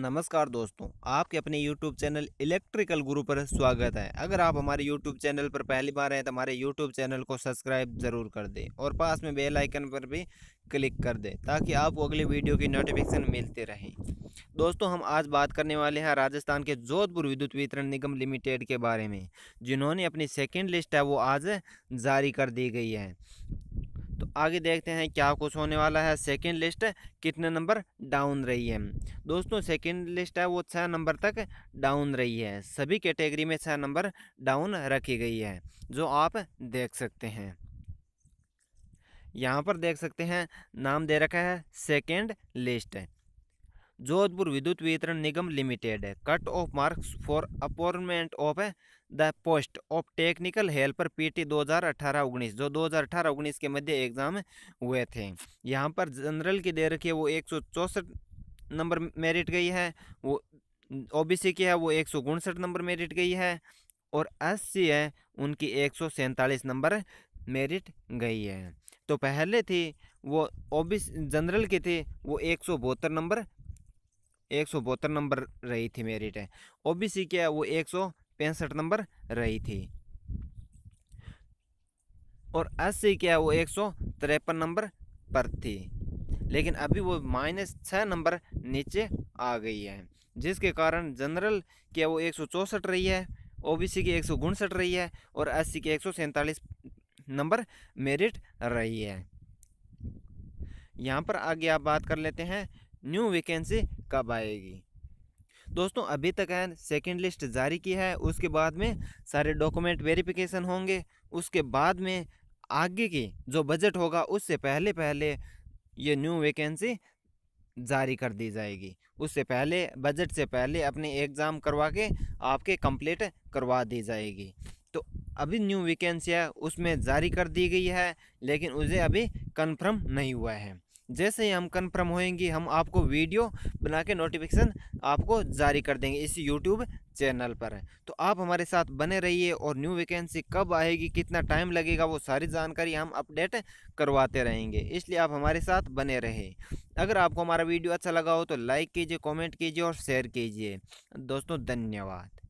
नमस्कार दोस्तों आपके अपने YouTube चैनल इलेक्ट्रिकल गुरु पर स्वागत है अगर आप हमारे YouTube चैनल पर पहली बार हैं तो हमारे YouTube चैनल को सब्सक्राइब ज़रूर कर दें और पास में बेल आइकन पर भी क्लिक कर दें ताकि आपको अगले वीडियो की नोटिफिकेशन मिलते रहें दोस्तों हम आज बात करने वाले हैं राजस्थान के जोधपुर विद्युत वितरण निगम लिमिटेड के बारे में जिन्होंने अपनी सेकेंड लिस्ट है वो आज जारी कर दी गई है आगे देखते हैं क्या कुछ होने वाला है सेकेंड लिस्ट कितने नंबर डाउन रही है दोस्तों सेकेंड लिस्ट है वो छः नंबर तक डाउन रही है सभी कैटेगरी में छः नंबर डाउन रखी गई है जो आप देख सकते हैं यहाँ पर देख सकते हैं नाम दे रखा है second list Jodhpur Vidyut Vitran Nigam limited cut off marks for appointment of the post of technical helper PT 2018-19 जो 2018-19 के मध्य एग्जाम हुए थे यहाँ पर जनरल की दे रखी है वो एक नंबर मेरिट गई है वो ओबीसी की है वो एक नंबर मेरिट गई है और एस है उनकी एक नंबर मेरिट गई है तो पहले थी वो ओबीसी जनरल की थी वो एक नंबर एक सौ बहत्तर नंबर रही थी मेरिट है सी क्या है वो एक सौ पैंसठ नंबर रही थी और एस सी क्या है वो एक सौ तिरपन नंबर पर थी लेकिन अभी वो माइनस छः नंबर नीचे आ गई है जिसके कारण जनरल क्या वो एक सौ चौंसठ रही है ओबीसी की एक सौ उनसठ रही है और एस सी की एक सौ सैंतालीस नंबर मेरिट रही है यहाँ पर आगे आप बात कर लेते हैं न्यू वैकेंसी कब आएगी दोस्तों अभी तक है सेकेंड लिस्ट जारी की है उसके बाद में सारे डॉक्यूमेंट वेरिफिकेशन होंगे उसके बाद में आगे की जो बजट होगा उससे पहले पहले ये न्यू वैकेंसी जारी कर दी जाएगी उससे पहले बजट से पहले अपने एग्ज़ाम करवा के आपके कंप्लीट करवा दी जाएगी तो अभी न्यू वैकेंसी है उसमें जारी कर दी गई है लेकिन उसे अभी कंफर्म नहीं हुआ है जैसे ही हम कन्फर्म होएंगे हम आपको वीडियो बना के नोटिफिकेशन आपको जारी कर देंगे इस यूट्यूब चैनल पर तो आप हमारे साथ बने रहिए और न्यू वैकेंसी कब आएगी कितना टाइम लगेगा वो सारी जानकारी हम अपडेट करवाते रहेंगे इसलिए आप हमारे साथ बने रहे अगर आपको हमारा वीडियो अच्छा लगा हो तो लाइक कीजिए कमेंट कीजिए और शेयर कीजिए दोस्तों धन्यवाद